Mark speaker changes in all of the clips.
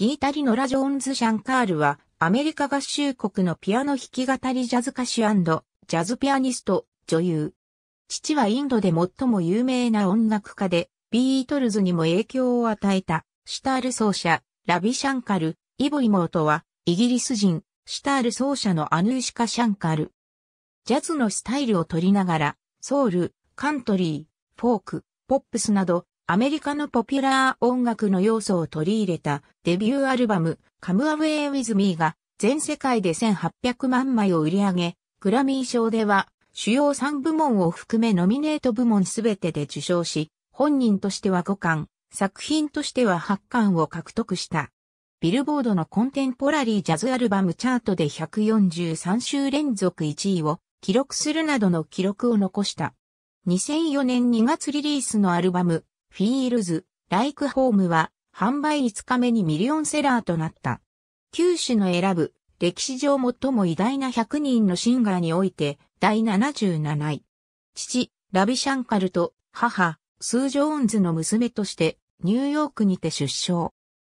Speaker 1: ギータリ・ノラ・ジョーンズ・シャンカールは、アメリカ合衆国のピアノ弾き語りジャズ歌手ジャズピアニスト、女優。父はインドで最も有名な音楽家で、ビートルズにも影響を与えた、シュタール奏者、ラビ・シャンカル、イボ妹は、イギリス人、シュタール奏者のアヌーシカ・シャンカル。ジャズのスタイルを取りながら、ソウル、カントリー、フォーク、ポップスなど、アメリカのポピュラー音楽の要素を取り入れたデビューアルバム Come Away With Me が全世界で1800万枚を売り上げ、グラミー賞では主要3部門を含めノミネート部門すべてで受賞し、本人としては5巻、作品としては8巻を獲得した。ビルボードのコンテンポラリージャズアルバムチャートで143週連続1位を記録するなどの記録を残した。2004年2月リリースのアルバムフィールズ、ライクホームは販売5日目にミリオンセラーとなった。九種の選ぶ歴史上最も偉大な100人のシンガーにおいて第77位。父、ラビシャンカルと母、スー・ジョーンズの娘としてニューヨークにて出生。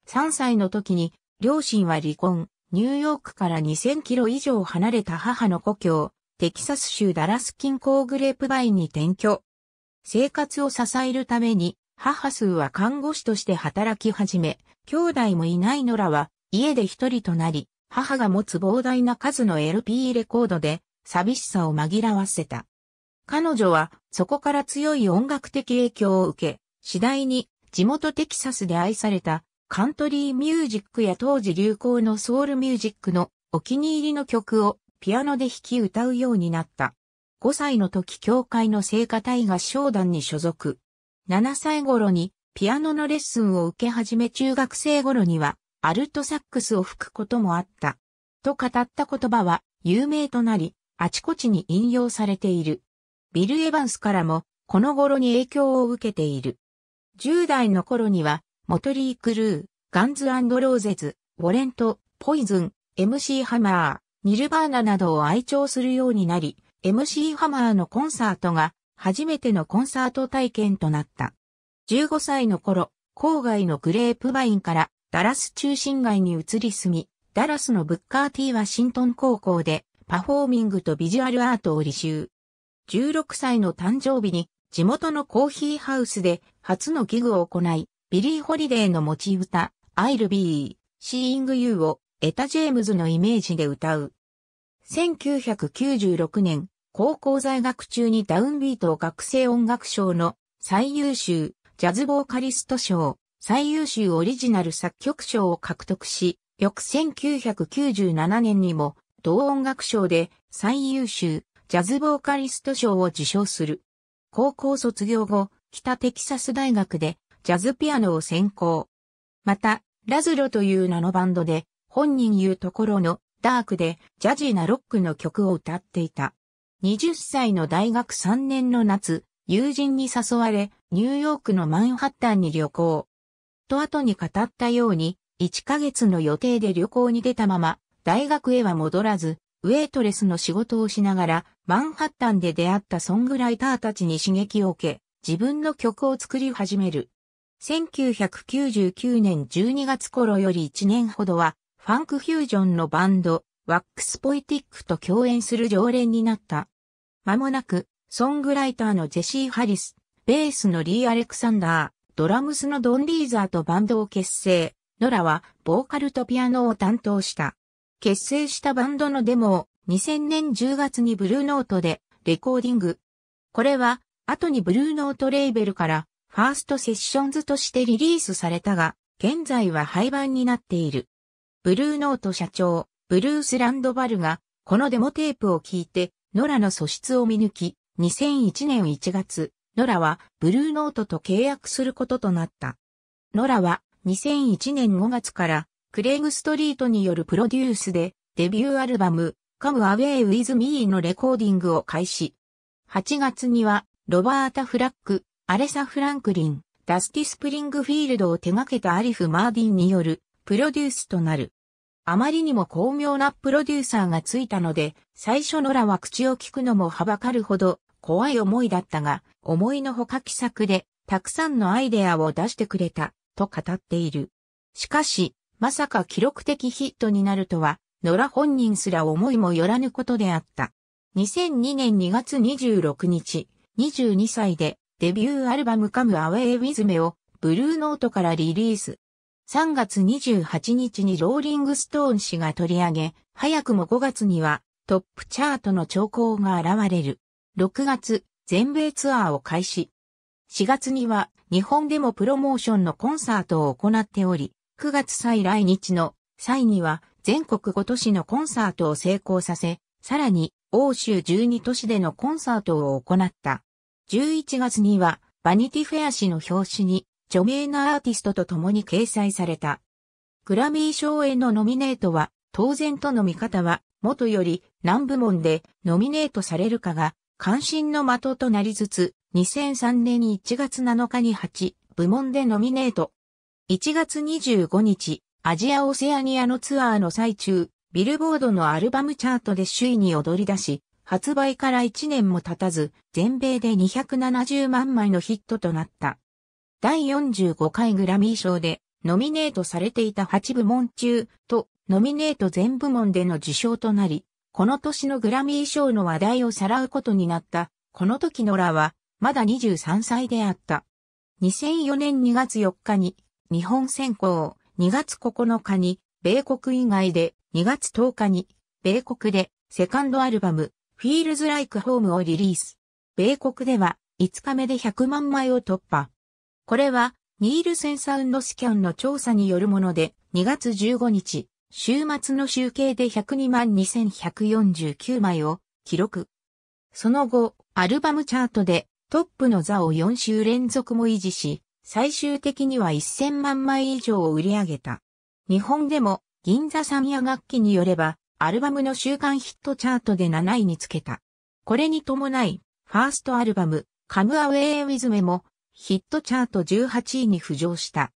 Speaker 1: 3歳の時に両親は離婚、ニューヨークから2000キロ以上離れた母の故郷、テキサス州ダラス近郊グレープバインに転居。生活を支えるために母数は看護師として働き始め、兄弟もいないノラは家で一人となり、母が持つ膨大な数の LP レコードで寂しさを紛らわせた。彼女はそこから強い音楽的影響を受け、次第に地元テキサスで愛されたカントリーミュージックや当時流行のソウルミュージックのお気に入りの曲をピアノで弾き歌うようになった。5歳の時教会の聖歌隊合唱団に所属。7歳頃にピアノのレッスンを受け始め中学生頃にはアルトサックスを吹くこともあった。と語った言葉は有名となり、あちこちに引用されている。ビル・エヴァンスからもこの頃に影響を受けている。10代の頃には、モトリー・クルー、ガンズ・アンド・ローゼズ、ウォレント、ポイズン、MC ハマー、ニルバーナなどを愛聴するようになり、MC ハマーのコンサートが初めてのコンサート体験となった。15歳の頃、郊外のグレープバインからダラス中心街に移り住み、ダラスのブッカーティー・ワシントン高校でパフォーミングとビジュアルアートを履修。16歳の誕生日に地元のコーヒーハウスで初のギグを行い、ビリー・ホリデーの持ち歌、I'll be, seeing you をエタ・ジェームズのイメージで歌う。1996年、高校在学中にダウンビート学生音楽賞の最優秀ジャズボーカリスト賞、最優秀オリジナル作曲賞を獲得し、翌1997年にも同音楽賞で最優秀ジャズボーカリスト賞を受賞する。高校卒業後、北テキサス大学でジャズピアノを専攻。また、ラズロという名のバンドで、本人言うところのダークでジャジーなロックの曲を歌っていた。20歳の大学3年の夏、友人に誘われ、ニューヨークのマンハッタンに旅行。と後に語ったように、1ヶ月の予定で旅行に出たまま、大学へは戻らず、ウェイトレスの仕事をしながら、マンハッタンで出会ったソングライターたちに刺激を受け、自分の曲を作り始める。1999年12月頃より1年ほどは、ファンクフュージョンのバンド、ワックスポイティックと共演する常連になった。間もなく、ソングライターのジェシー・ハリス、ベースのリー・アレクサンダー、ドラムスのドン・リーザーとバンドを結成。ノラは、ボーカルとピアノを担当した。結成したバンドのデモを、2000年10月にブルーノートで、レコーディング。これは、後にブルーノートレーベルから、ファーストセッションズとしてリリースされたが、現在は廃盤になっている。ブルーノート社長、ブルース・ランドバルが、このデモテープを聞いて、ノラの素質を見抜き、2001年1月、ノラはブルーノートと契約することとなった。ノラは2001年5月からクレイグストリートによるプロデュースでデビューアルバム Come Away With Me のレコーディングを開始。8月にはロバータ・フラック、アレサ・フランクリン、ダスティ・スプリングフィールドを手掛けたアリフ・マーディンによるプロデュースとなる。あまりにも巧妙なプロデューサーがついたので、最初のらは口を聞くのもはばかるほど怖い思いだったが、思いのほか気さくで、たくさんのアイデアを出してくれた、と語っている。しかし、まさか記録的ヒットになるとは、野良本人すら思いもよらぬことであった。2002年2月26日、22歳でデビューアルバムカムアウェイウィズメをブルーノートからリリース。3月28日にローリングストーン氏が取り上げ、早くも5月にはトップチャートの兆候が現れる。6月、全米ツアーを開始。4月には日本でもプロモーションのコンサートを行っており、9月再来日の際には全国5都市のコンサートを成功させ、さらに欧州12都市でのコンサートを行った。11月にはバニティフェア氏の表紙に著名なアーティストと共に掲載された。グラミー賞へのノミネートは、当然との見方は、元より何部門でノミネートされるかが、関心の的となりつつ、2003年1月7日に8部門でノミネート。1月25日、アジア・オセアニアのツアーの最中、ビルボードのアルバムチャートで首位に踊り出し、発売から1年も経たず、全米で270万枚のヒットとなった。第45回グラミー賞でノミネートされていた8部門中とノミネート全部門での受賞となり、この年のグラミー賞の話題をさらうことになった、この時のラは、まだ23歳であった。2004年2月4日に、日本選考、2月9日に、米国以外で、2月10日に、米国で、セカンドアルバム、フィールズ・ライク・ホームをリリース。米国では、5日目で100万枚を突破。これは、ニールセンサウンドスキャンの調査によるもので、2月15日、週末の集計で1022149枚を記録。その後、アルバムチャートでトップの座を4週連続も維持し、最終的には1000万枚以上を売り上げた。日本でも銀座三夜楽器によれば、アルバムの週間ヒットチャートで7位につけた。これに伴い、ファーストアルバム、カムアウェイウィズメもヒットチャート18位に浮上した。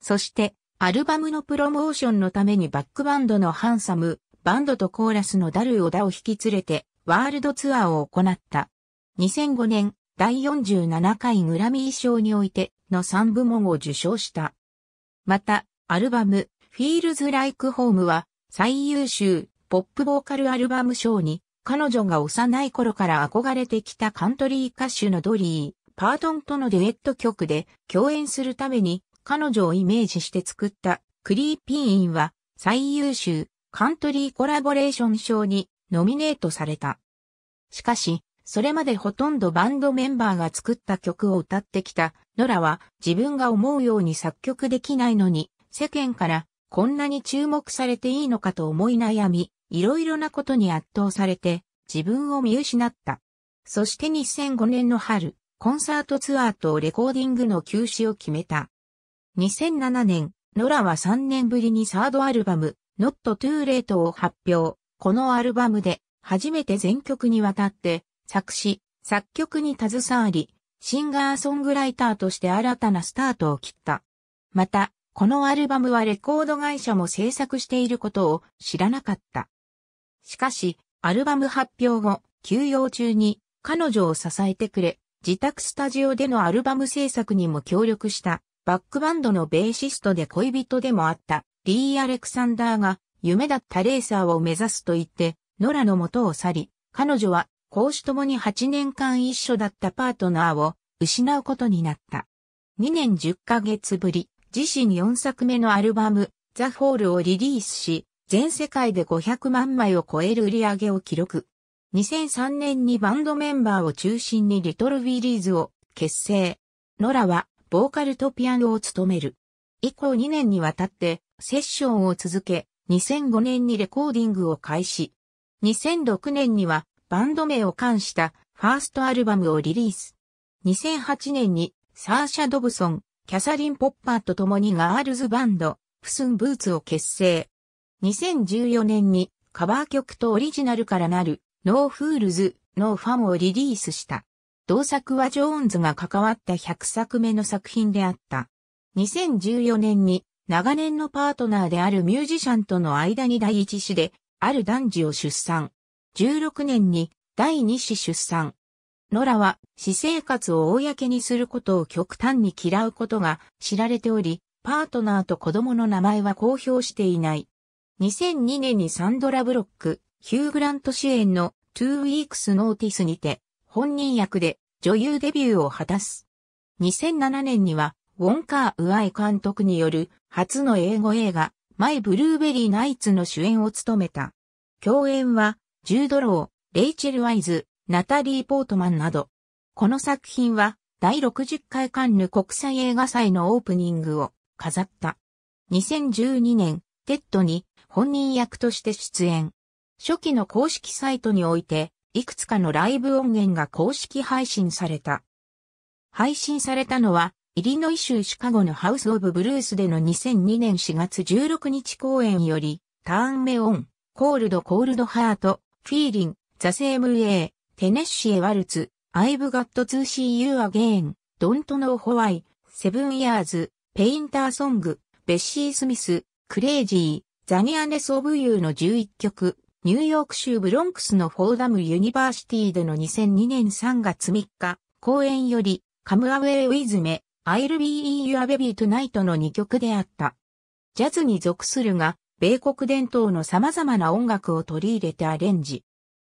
Speaker 1: そして、アルバムのプロモーションのためにバックバンドのハンサム、バンドとコーラスのダルオダを引き連れて、ワールドツアーを行った。2005年、第47回グラミー賞においての3部門を受賞した。また、アルバム、Feels Like Home は、最優秀、ポップボーカルアルバム賞に、彼女が幼い頃から憧れてきたカントリー歌手のドリー、パートンとのデュエット曲で共演するために彼女をイメージして作ったクリーピーインは最優秀カントリーコラボレーション賞にノミネートされた。しかし、それまでほとんどバンドメンバーが作った曲を歌ってきたノラは自分が思うように作曲できないのに世間からこんなに注目されていいのかと思い悩み、いろいろなことに圧倒されて自分を見失った。そして2005年の春、コンサートツアーとレコーディングの休止を決めた。2007年、ノラは3年ぶりにサードアルバム、Not Too Late を発表。このアルバムで、初めて全曲にわたって、作詞、作曲に携わり、シンガーソングライターとして新たなスタートを切った。また、このアルバムはレコード会社も制作していることを知らなかった。しかし、アルバム発表後、休養中に彼女を支えてくれ、自宅スタジオでのアルバム制作にも協力した、バックバンドのベーシストで恋人でもあった、リー・アレクサンダーが、夢だったレーサーを目指すと言って、ノラの元を去り、彼女は、公私ともに8年間一緒だったパートナーを、失うことになった。2年10ヶ月ぶり、自身4作目のアルバム、ザ・ホールをリリースし、全世界で500万枚を超える売り上げを記録。2003年にバンドメンバーを中心にリトルウィリーズを結成。ノラはボーカルとピアノを務める。以降2年にわたってセッションを続け、2005年にレコーディングを開始。2006年にはバンド名を冠したファーストアルバムをリリース。2008年にサーシャ・ドブソン、キャサリン・ポッパーと共にガールズバンド、プスン・ブーツを結成。2014年にカバー曲とオリジナルからなるノーフールズ、ノーファムをリリースした。同作はジョーンズが関わった100作目の作品であった。2014年に長年のパートナーであるミュージシャンとの間に第一子である男児を出産。16年に第二子出産。ノラは私生活を公にすることを極端に嫌うことが知られており、パートナーと子供の名前は公表していない。2002年にサンドラ・ブロック、ヒュー・グラント主演の Two Weeks Notice にて、本人役で女優デビューを果たす。2007年には、ウォンカー・ウアイ監督による初の英語映画、マイ・ブルーベリー・ナイツの主演を務めた。共演は、ジュード・ロー、レイチェル・ワイズ、ナタリー・ポートマンなど。この作品は、第60回カンヌ国際映画祭のオープニングを飾った。2012年、テッドに本人役として出演。初期の公式サイトにおいて、いくつかのライブ音源が公式配信された。配信されたのは、イリノイ州シカゴのハウス・オブ・ブルースでの2002年4月16日公演より、ターン・メオン、コールド・コールド・ハート、フィーリン、ザ・セーム・エイ、テネッシエ・ワルツ、アイブ・ガット・ツー・シー・ユー・アゲーン、ドント・ノー・ホワイ、セブン・イヤーズ、ペインター・ソング、ベッシー・スミス、クレイジー、ザニアネス・オブ・ユーの11曲、ニューヨーク州ブロンクスのフォーダムユニバーシティでの2002年3月3日、公演より、カムアウェイウィズメ、I'll be your baby tonight の2曲であった。ジャズに属するが、米国伝統の様々な音楽を取り入れてアレンジ。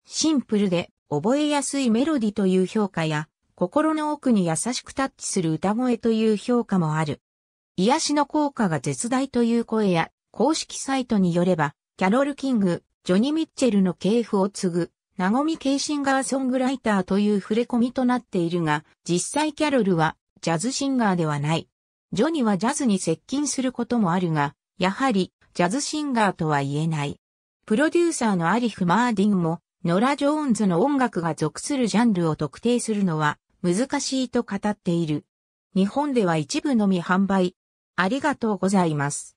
Speaker 1: シンプルで覚えやすいメロディという評価や、心の奥に優しくタッチする歌声という評価もある。癒しの効果が絶大という声や、公式サイトによれば、キャロル・キング、ジョニ・ミッチェルの系譜を継ぐ、ナゴミ・ケイシンガーソングライターという触れ込みとなっているが、実際キャロルはジャズシンガーではない。ジョニはジャズに接近することもあるが、やはりジャズシンガーとは言えない。プロデューサーのアリフ・マーディンも、ノラ・ジョーンズの音楽が属するジャンルを特定するのは難しいと語っている。日本では一部のみ販売。ありがとうございます。